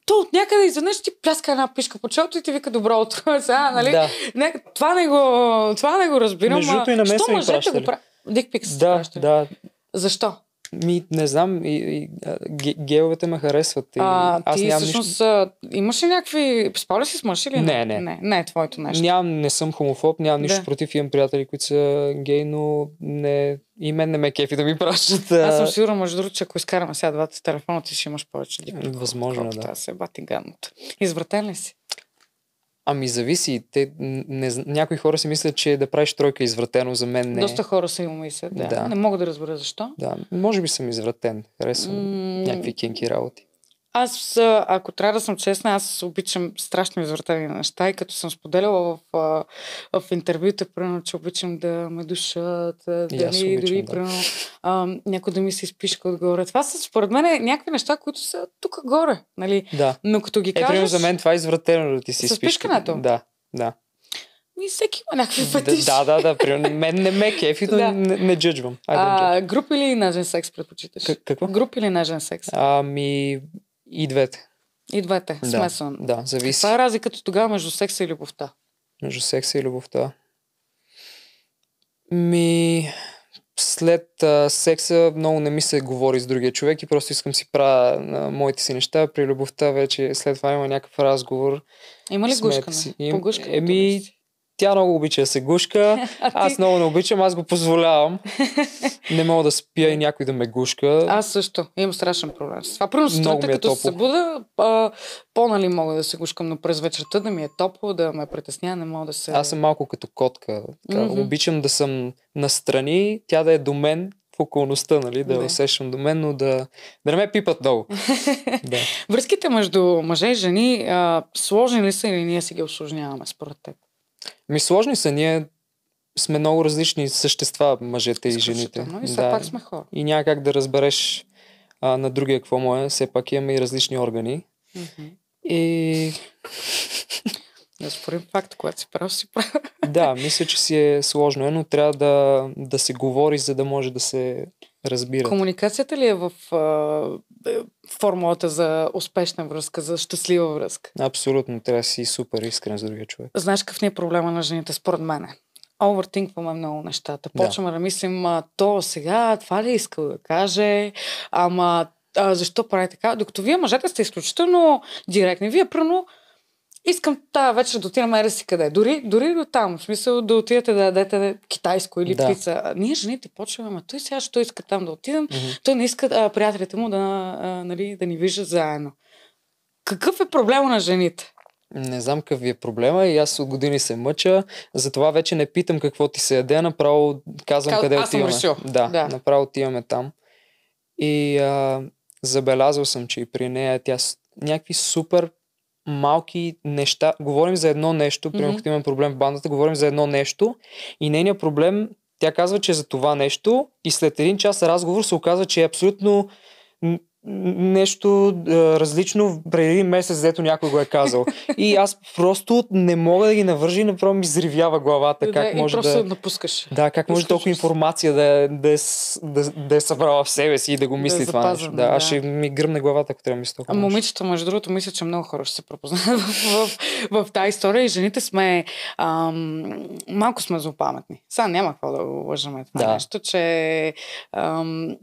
то от някъде изведнъж ти пляска една пишка по челото и ти вика добро утро. Сега, нали? Да. Не, Това, не го, това не го разбирам. Между другото и на мен са ми пращали. Го... Дикпик да, да. Защо? Ми, не знам, и, и, и геовете ме харесват. И а, аз ти нямам всъщност нищо... имаш ли някакви... Спаля си с мъж или не? Не, не. Не, не е твоето нещо. Нямам, не съм хомофоб, нямам нищо да. против. Имам приятели, които са гей, но не, и мен не ме е кефи да ми пращат. Аз съм сигурна, между другото, че ако изкараме сега двата телефона, ти ще имаш повече диплома. Възможно, да. Това се бати е гадното. Извратен ли си? Ами зависи. Те, не, някои хора си мислят, че да правиш тройка е извратено, за мен не. Доста хора са има мислят, да. да. Не мога да разбера защо. Да, може би съм извратен. Харесвам mm... някакви кинки работи. Аз, ако трябва да съм честна, аз обичам страшно извратени неща и като съм споделяла в, в интервюта, примерно, че обичам да ме душат, да ми дори, да. Прено, а, някой да ми се изпишка отгоре. Това са, според мен, някакви неща, които са тук горе, нали? Да. Но като ги е, кажеш... Е, за мен това е извратено да ти се изпишка. Да, да. Ми всеки има някакви фетиши. Да, да, да. При мен не ме е кефи, но да. не, не джуджвам. А, груп или нежен секс предпочиташ? Как, какво? Груп или нежен секс? Ами, и двете. И двете, да, Да, зависи. Това е разликата тогава между секса и любовта. Между секса и любовта. Ми, след а, секса много не ми се говори с другия човек и просто искам си правя а, моите си неща. При любовта вече след това има някакъв разговор. Има ли гушкане? Си, им, По гушкане еми, тя много обича да се гушка, аз много не обичам, аз го позволявам. Не мога да спя и някой да ме гушка. Аз също, имам страшен проблем с това. Първо сутринта, е като се събуда, по-нали мога да се гушкам, но през вечерта да ми е топло, да ме притесня, не мога да се... Аз съм малко като котка. Така, mm-hmm. Обичам да съм настрани, тя да е до мен, в околността, нали, да не. усещам до мен, но да, да не ме пипат долу. да. Връзките между мъже и жени а, сложни ли са или ние си ги осложняваме според теб? Ми сложни са. Ние сме много различни същества, мъжете и жените. Но и все да. пак сме хора. И няма как да разбереш а, на другия какво му е. Все пак имаме и различни органи. Mm-hmm. И... Да спорим факт, когато си прав, си прав. Да, мисля, че си е сложно, но трябва да, да се говори, за да може да се разбират. Комуникацията ли е в а, е, формулата за успешна връзка, за щастлива връзка? Абсолютно. Трябва да си супер искрен с другия човек. Знаеш какъв не е проблема на жените, според мен? Овъртинкваме много нещата. Почваме да, да мислим, а, то сега, това ли иска искал да каже, ама а, защо прави така? Докато вие мъжете сте изключително директни. Вие, пръвно, искам тази вечер да отидем си къде. Дори, дори до там. В смисъл да отидете да ядете китайско или да. пица. А, ние жените почваме, ама той сега що иска там да отидем. Mm-hmm. Той не иска а, приятелите му да, а, нали, да ни виждат заедно. Какъв е проблема на жените? Не знам какъв ви е проблема и аз от години се мъча, затова вече не питам какво ти се яде, направо казвам Каз... къде аз отиваме. Съм да, да, направо отиваме там. И а, забелязал съм, че и при нея тя някакви супер малки неща. Говорим за едно нещо, примерно mm-hmm. като имаме проблем в бандата, говорим за едно нещо и нейният проблем, тя казва, че е за това нещо и след един час разговор се оказва, че е абсолютно нещо а, различно преди месец, дето някой го е казал. И аз просто не мога да ги навържи, и направо ми изривява главата. Как да, може и да... напускаш. Да, как може толкова информация да, да, е, да, да е събрала в себе си и да го мисли да това това нещо. Да, да, аз ще ми гръмне главата, ако трябва да мисля толкова. А момичета, между другото, мисля, че много хора ще се пропознаят в, в, в, в тази история и жените сме ам, малко сме злопаметни. Сега няма какво да го лъжаме това да. нещо, че ам,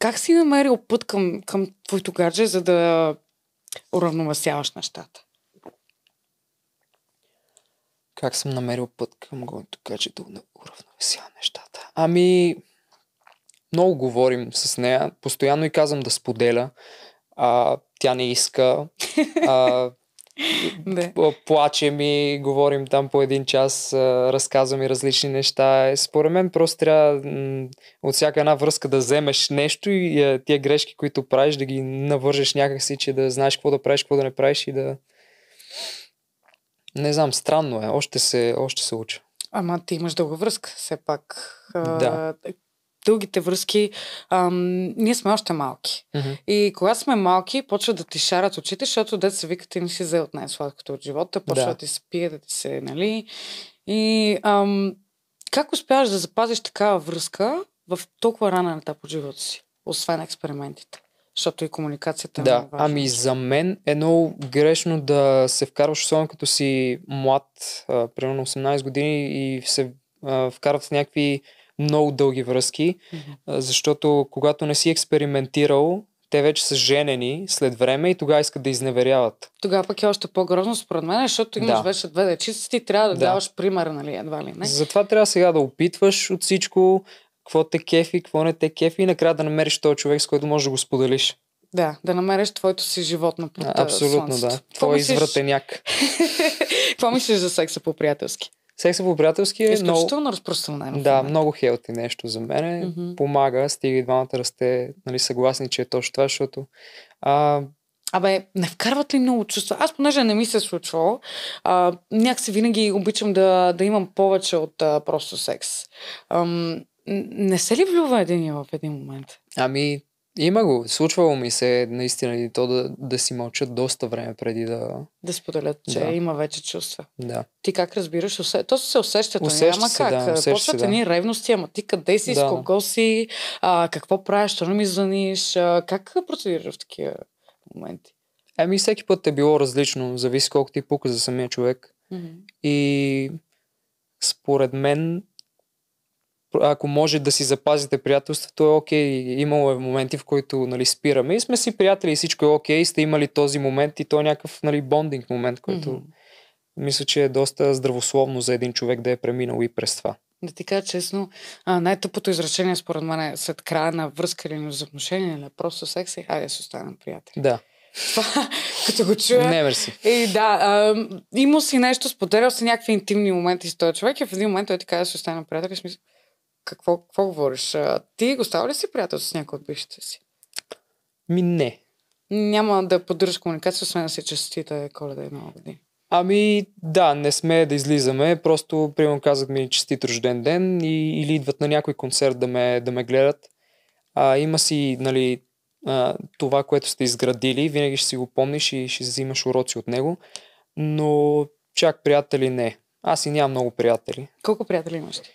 как си намерил път към, към твоето гадже, за да уравновесяваш нещата? Как съм намерил път към гоното гадже да уравновесявам нещата? Ами, много говорим с нея. Постоянно и казвам да споделя. А, тя не иска. А, плачем и говорим там по един час, разказвам и различни неща. Е, според мен просто трябва от всяка една връзка да вземеш нещо и е, тия грешки, които правиш, да ги навържеш някакси, че да знаеш какво да правиш, какво да не правиш и да... Не знам, странно е. Още се, още се уча. Ама ти имаш дълга връзка, все пак. Да дългите връзки, ам, ние сме още малки. Mm-hmm. И когато сме малки, почват да ти шарат очите, защото деца се викат и не си взел от най-сладкото от живота, почват да. да ти се пие, да ти се, нали. И ам, как успяваш да запазиш такава връзка в толкова рана етап от живота си, освен експериментите? Защото и комуникацията е да, е важна. Ами за мен е много грешно да се вкарваш, особено като си млад, а, примерно 18 години и се а, вкарват в някакви много дълги връзки, защото когато не си експериментирал, те вече са женени след време и тогава искат да изневеряват. Тогава пък е още по-грозно според мен, защото имаш да. вече две дечица, ти трябва да, да даваш пример, нали, едва ли не. Затова трябва сега да опитваш от всичко, какво те кефи, какво не те кефи и накрая да намериш този човек, с който можеш да го споделиш. Да, да намериш твоето си животно под Абсолютно, слънцето. да. Твой извратеняк. Какво мислиш за секса по-приятелски? Секса по приятелски е изключително разпространено. Да, много хелти нещо за мен. Mm-hmm. Помага, стига и двамата расте, нали, съгласни, че е точно това, защото а, Абе, не вкарват ли много чувства? Аз, понеже не ми се е случва, а, някакси винаги обичам да, да имам повече от а, просто секс. Ам, не се ли влюва един в един момент? Ами, има го. Случвало ми се наистина и то да, да си мълчат доста време преди да... Да споделят, че да. има вече чувства. Да. Ти как разбираш? Усе... То се усещат. Усеща няма се, как. Да, Почват едни да. ревности, ама ти къде си, да. с кого си, а, какво правиш, що не ми звъниш, а, как процедираш в такива моменти? Еми всеки път е било различно, зависи колко ти пука за самия човек. Mm-hmm. И според мен ако може да си запазите приятелството, е окей, имало е моменти, в които нали, спираме и сме си приятели и всичко е окей, сте имали този момент и то е някакъв нали, бондинг момент, който mm-hmm. мисля, че е доста здравословно за един човек да е преминал и през това. Да ти кажа честно, най-тъпото изречение според мен е след края на връзка или на взаимоотношения или просто секс и хайде да се останем приятели. Да. като го чуя. Не, мерси. И да, имал има си нещо, споделял си някакви интимни моменти с този човек и в един момент той ти казва, да се останем приятели. Смисъл, какво, какво говориш? А, ти го става ли си приятел с някой от бившите си? Ми не. Няма да поддържа комуникация, освен да се честите коледа и нова година. Ами да, не сме да излизаме, просто примерно казах ми честит рожден ден и, или идват на някой концерт да ме, да ме гледат. А, има си нали, а, това, което сте изградили, винаги ще си го помниш и ще взимаш уроци от него, но чак приятели не. Аз и нямам много приятели. Колко приятели имаш ти?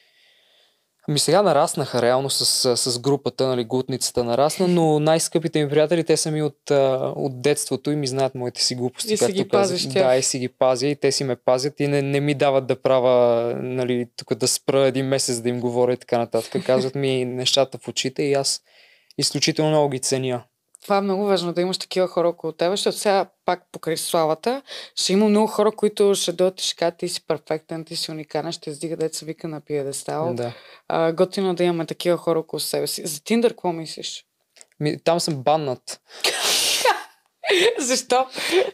Ами сега нараснаха реално с, с групата, нали, глутницата нарасна, но най-скъпите ми приятели, те са ми от, от детството и ми знаят моите си глупости. И си ги пазиш казах. Да, и си ги пазя и те си ме пазят и не, не ми дават да правя, нали, тук да спра един месец да им говоря и така нататък. Казват ми нещата в очите и аз изключително много ги ценя това е много важно да имаш такива хора около теб, защото сега пак покрай славата ще има много хора, които ще дойдат и ще кажат, ти си перфектен, ти си уникален, ще издига деца вика на пиедестал. Да. А, готино да имаме такива хора около себе си. За Тиндър какво мислиш? Ми, там съм баннат. Защо?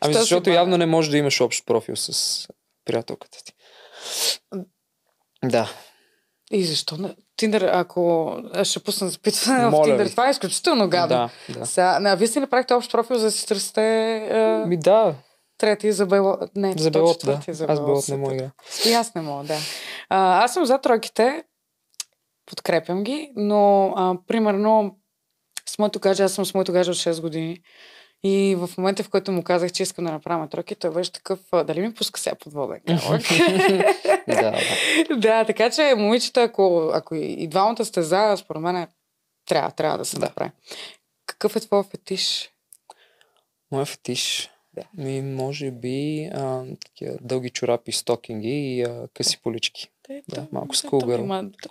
Ами Що защото явно не можеш да имаш общ профил с приятелката ти. Да. И защо не? Тиндър, ако ще пусна запитване в Тиндър, това е изключително гадно. Да, да. а вие си направихте общ профил, за да си търсите... А... Е, Ми да. Трети за бело... Не, за Бело, да. За аз белот не мога. И аз не мога, да. А, аз съм за тройките, подкрепям ги, но а, примерно с моето гадже, аз съм с моето гадже от 6 години. И в момента, в който му казах, че искам да направя тройки, той беше такъв, дали ми пуска сега под вода? да, да. да, така че момичета, ако, ако и двамата сте за, според мен трябва, трябва да се да. направи. Какъв е твой фетиш? Моя фетиш? Да. Ми, може би а, такива дълги чорапи, стокинги и а, къси полички. да, да, малко с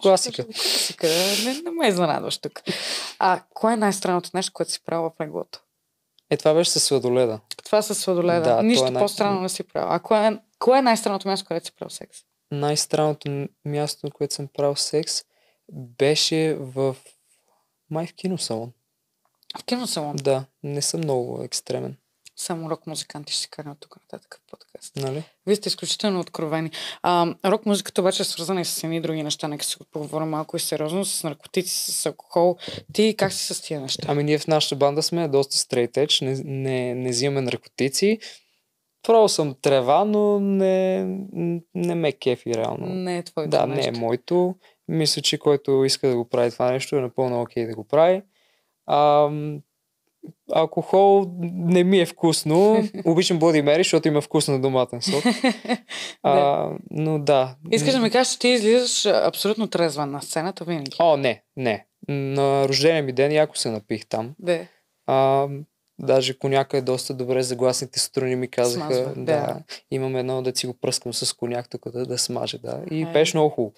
Класика. Класика. Не, не ме изненадваш тук. А кое е най-странното нещо, което си правила в леглото? Е, това беше със сладоледа. Това със сладоледа. Да, Нищо е най... по-странно не си правил. А кое е, кое е най-странното място, където си правил секс? Най-странното място, на което съм правил секс, беше в... Май в киносалон. В киносалон? Да, не съм много екстремен само рок музиканти ще си карам тук нататък подкаст. Нали? Вие сте изключително откровени. А, рок музиката обаче е свързана и с едни други неща. Нека си поговорим малко и сериозно с наркотици, с алкохол. Ти как си с тия неща? Ами ние в нашата банда сме доста стрейтеч, не, не, не взимаме наркотици. Право съм трева, но не, не ме кефи реално. Не е твоето Да, нещо. не е моето. Мисля, че който иска да го прави това нещо е напълно окей okay да го прави. Ам, алкохол не ми е вкусно. Обичам Bloody Mary, защото има вкус на доматен сок. А, но да. Искаш да ми кажеш, че ти излизаш абсолютно трезва на сцената винаги? О, не, не. На рождения ми ден яко се напих там. Да. А, даже коняка е доста добре. Загласните струни ми казаха, Смазва, да, да, имам едно да си го пръскам с коняк тук да, да смаже, да. И беше много хубаво.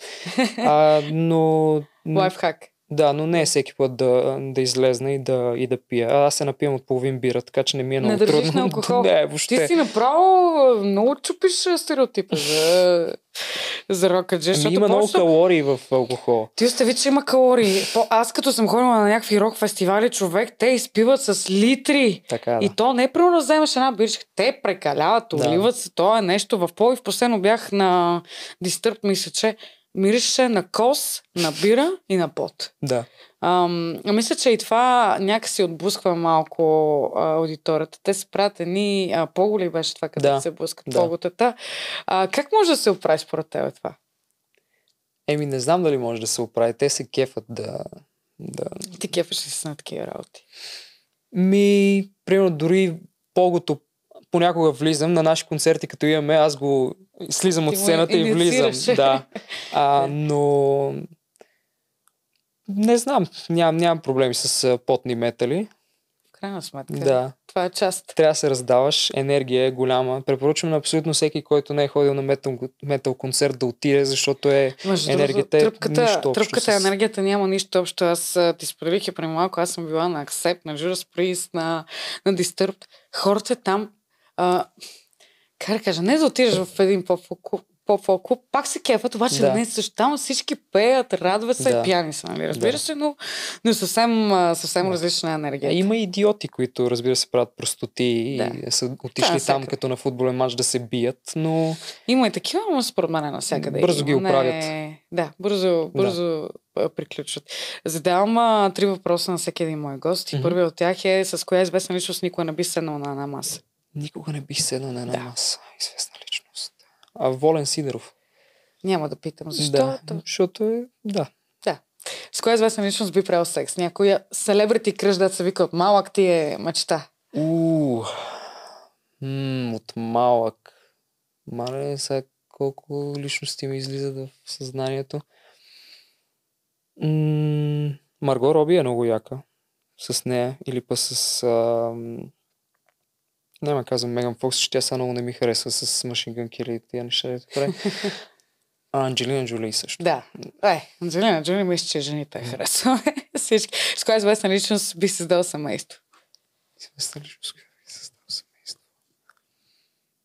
но... Лайфхак. Да, но не е всеки път да, да излезна и да, и да пия. А, аз се напивам от половин бира, така че не ми е много не трудно. На алкохол. не, въобще. Ти си направо много чупиш стереотипа за, за рокаджи. Ми има много калории в алкохол. Ти остави, че има калории. По, аз като съм ходила на някакви рок фестивали, човек, те изпиват с литри. Така, да. И то не е примерно да една биричка. Те прекаляват, уливат да. се. То е нещо. В Полив последно бях на Дистърп, мисля, че мирише на кос, на бира и на пот. Да. Ам, мисля, че и това някакси отблъсква малко а, аудиторията. Те се правят едни голи беше това, където да. се блъскат да. поготата. А, как може да се оправи според теб това? Еми, не знам дали може да се оправи. Те се кефат да... да... Ти кефаш ли с на такива работи? Ми, примерно, дори погото понякога влизам на наши концерти, като имаме, аз го слизам от сцената и влизам. Да. А, е. но не знам, ням, нямам проблеми с потни метали. Крайна сметка. Да. Това е част. Трябва да се раздаваш, енергия е голяма. Препоръчвам на абсолютно всеки, който не е ходил на метал, метал концерт да отиде, защото е Между енергията друго, е тръпката, е нищо общо. Тръпката, с... енергията няма нищо общо. Аз ти споделих и преди малко, аз съм била на Accept, на Judas Priest, на, на Disturbed. Хората там а, как да кажа, не да отидеш в един по-фокуп, по пак се кефат, обаче да. днес е също там всички пеят, радват се, да. пияни са, нали? Разбира да. се, но, но е съвсем, съвсем да. различна е енергия. А има идиоти, които, разбира се, правят простоти да. и са отишли да, там, като на футболен матч да се бият, но... Има и такива, но според мен е навсякъде. Бързо ги оправят. Не... Да, бързо, бързо да. приключват. Задавам а, три въпроса на всеки един мой гост и mm-hmm. първият от тях е с коя известна личност никога не би седнал на една маса. Никога не бих седнал на една да. маса. Известна личност. А Волен Сидеров? Няма да питам защо. Да, то... защото е... Да. Да. С коя известна личност би правил секс? Някоя селебрити кръж, да се вика от малък ти е мечта. Уу. М- от малък. Мале, сега колко личности ми излизат в съзнанието. М- Марго Роби е много яка с нея или па с а, няма казвам Меган Фокс, че тя сега много не ми харесва с Machine Gun Kelly и тия неща, дето прави. Е. А Анджелина Джоли също. Да. Е, Анджелина Джоли мисля, че жените я харесва. Всички. С коя известна личност би създал семейство? Известна личност би създал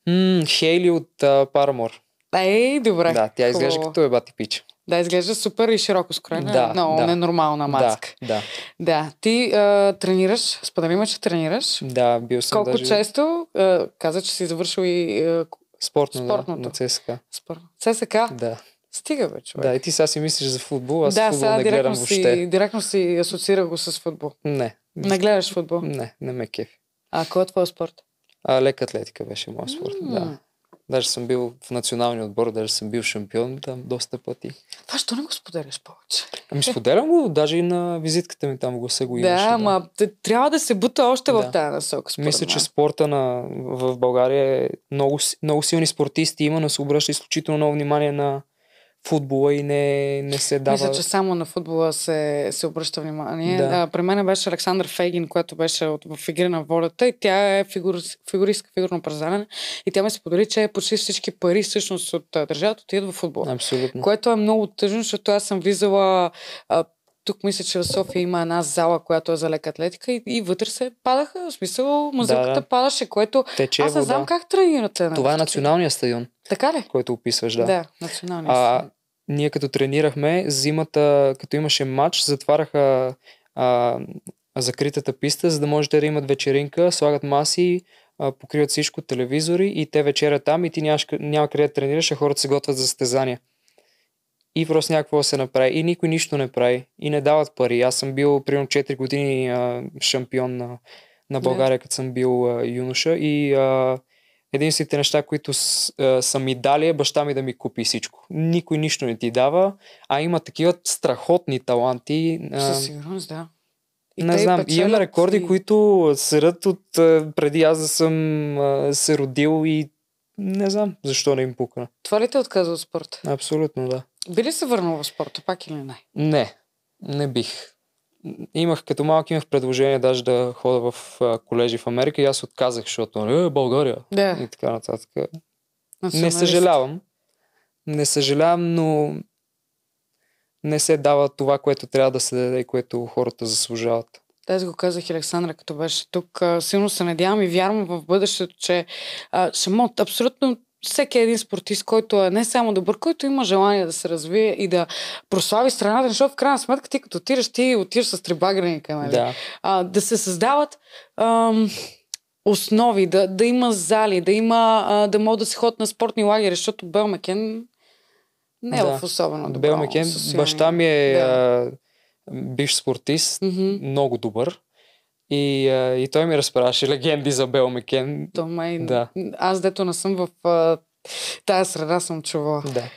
семейство. Хейли от Парамор. Ей, добре. Да, тя изглежда като е бати пич. Да, изглежда супер и широко скроена. Да, много да. ненормална маска. Да, да. да. Ти а, тренираш, сподели ме, че тренираш. Да, бил съм Колко даже... често? А, каза, че си завършил и а, Спортно, спортното. Да, на ЦСКА. Спорт. ЦСКА? Да. Стига бе, човек. Да, и ти сега си мислиш за футбол, аз да, футбол не гледам си, въобще. директно си асоциира го с футбол. Не. Не гледаш футбол? Не, не ме кефи. А кой е твой спорт? А, лека атлетика беше моят спорт, mm. да. Даже съм бил в националния отбор, даже съм бил шампион там доста пъти. Това що не го споделяш повече? Ами споделям го, даже и на визитката ми там гласа го имаше. Да, ама да. трябва да се бута още да. в тази насока. Мисля, че спорта на, в България е много, много силни спортисти има, но се обръща изключително много внимание на, футбола и не, не се дава... Мисля, че само на футбола се, се обръща внимание. Да. А, при мен беше Александър Фейгин, която беше от, в Игри на волята и тя е фигур, фигуристка, фигурно празнане. и тя ми се подели, че почти всички пари всъщност от държавата отиват в футбола. Абсолютно. Което е много тъжно, защото аз съм визала. а, тук мисля, че в София има една зала, която е за лека атлетика и, и вътре се падаха, в смисъл музиката да, да. падаше, което Тече аз не знам как тренирате. На нали? Това е националният стадион. Така ли? Който описваш, да. Да, националният а, стадион. Ние като тренирахме, зимата, като имаше матч, затваряха а, закритата писта, за да може да имат вечеринка, слагат маси, покриват всичко, телевизори и те вечерят там и ти няма, няма къде да тренираш, а хората се готвят за състезания и просто някакво да се направи. И никой нищо не прави. И не дават пари. Аз съм бил примерно 4 години а, шампион на, на България, yeah. като съм бил а, юноша. И а, единствените неща, които с, а, са ми дали е баща ми да ми купи всичко. Никой нищо не ти дава, а има такива страхотни таланти. А, Със сигурност, да. И не знам, и имам рекорди, и... които серат от а, преди аз да съм а, се родил и не знам защо не им пукна. Това ли те отказва от спорта? Абсолютно, да. Би ли се върнал в спорта пак или не? Не, не бих. Имах, като малък имах предложение даже да хода в колежи в Америка и аз отказах, защото нали, е, България да. и така нататък. Не съжалявам. Не съжалявам, но не се дава това, което трябва да се даде и което хората заслужават. Аз го казах Александра, като беше тук. Силно се надявам и вярвам в бъдещето, че а, ще могат абсолютно всеки един спортист, който е не само добър, който има желание да се развие и да прослави страната, защото в крайна сметка ти като отираш, ти отиваш с трибагреника, нали? Да. А, да се създават ам, основи, да, да има зали, да има, а, да могат да се ходят на спортни лагери, защото Белмекен не е да. в особено добро Белмекен, баща ми е да. а, бивш спортист, mm-hmm. много добър. И, а, и той ми разправяше легенди за Бел Микен. То май... Да. Аз дето не съм в а, тая среда съм чувала. Да.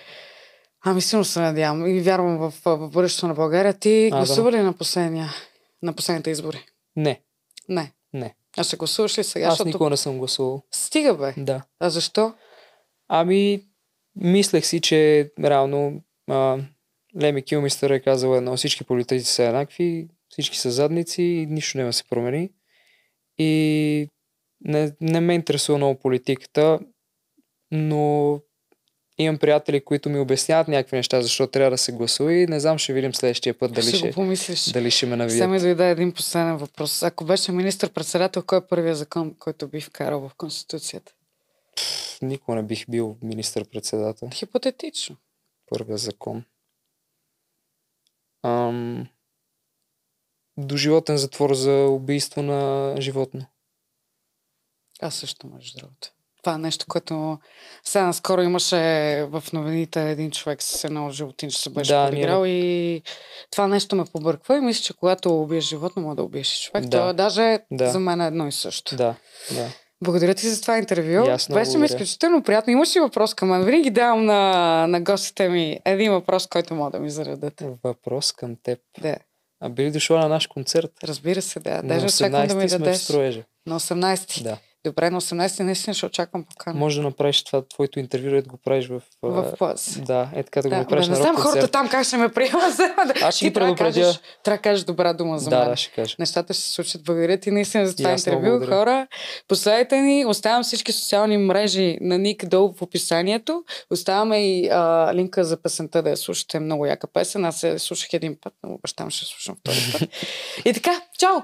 Ами силно се надявам и вярвам в, в бъдещето на България. Ти а, гласува да. ли на, последния, на последните избори? Не. Не. Не. А ще гласуваш ли сега? Аз защото... никога не съм гласувал. Стига бе. Да. А защо? Ами, мислех си, че реално а, Леми Килмистър е казал едно, всички политици са еднакви, всички са задници и нищо няма се промени. И не, не ме интересува много политиката, но имам приятели, които ми обясняват някакви неща, защо трябва да се гласува и не знам, ще видим следващия път дали ще, ще, помислиш. дали ще ме навият. Само заведа един последен въпрос. Ако беше министр-председател, кой е първият закон, който би вкарал в Конституцията? никога не бих бил министр-председател. Хипотетично. Първият закон. Ам доживотен затвор за убийство на животно. Аз също, между другото. Това е нещо, което сега наскоро имаше в новините един човек с едно че се беше да, подиграл и това нещо ме побърква и мисля, че когато убиеш животно, мога да убиеш човек. Да. Това даже да. за мен е едно и също. Да, да. Благодаря ти за това интервю. Ясно, Беше ми изключително приятно. Имаш ли въпрос към мен? Винаги давам на, на гостите ми един въпрос, който мога да ми зарадате. Въпрос към теб. Да. А били дошла на наш концерт. Разбира се, да. Даже на 18 ти сме в строежа. На 18 ти Да. Добре, на 18 наистина ще очаквам покана. Може да направиш това твоето интервю, да го правиш в... В клас. Да, е така да, да го направиш бе, на Не знам хората там как ще ме приемат. Аз ще ги предупредя. Трябва, трябва да кажеш добра дума за да, мен. Да, ще кажа. Нещата ще се случат. Благодаря ти наистина за това Ясно, интервю, благодаря. хора. Последайте ни. Оставям всички социални мрежи на Ник долу в описанието. Оставяме и а, линка за песента да я слушате. Много яка песен. Аз я слушах един път, но обещавам ще слушам втори път. и така, чао!